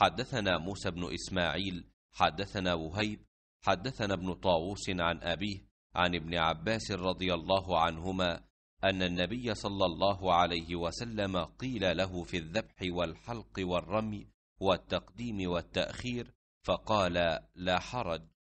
حدثنا موسى بن إسماعيل حدثنا وهيب حدثنا ابن طاووس عن أبيه عن ابن عباس رضي الله عنهما أن النبي صلى الله عليه وسلم قيل له في الذبح والحلق والرمي والتقديم والتأخير فقال لا حرج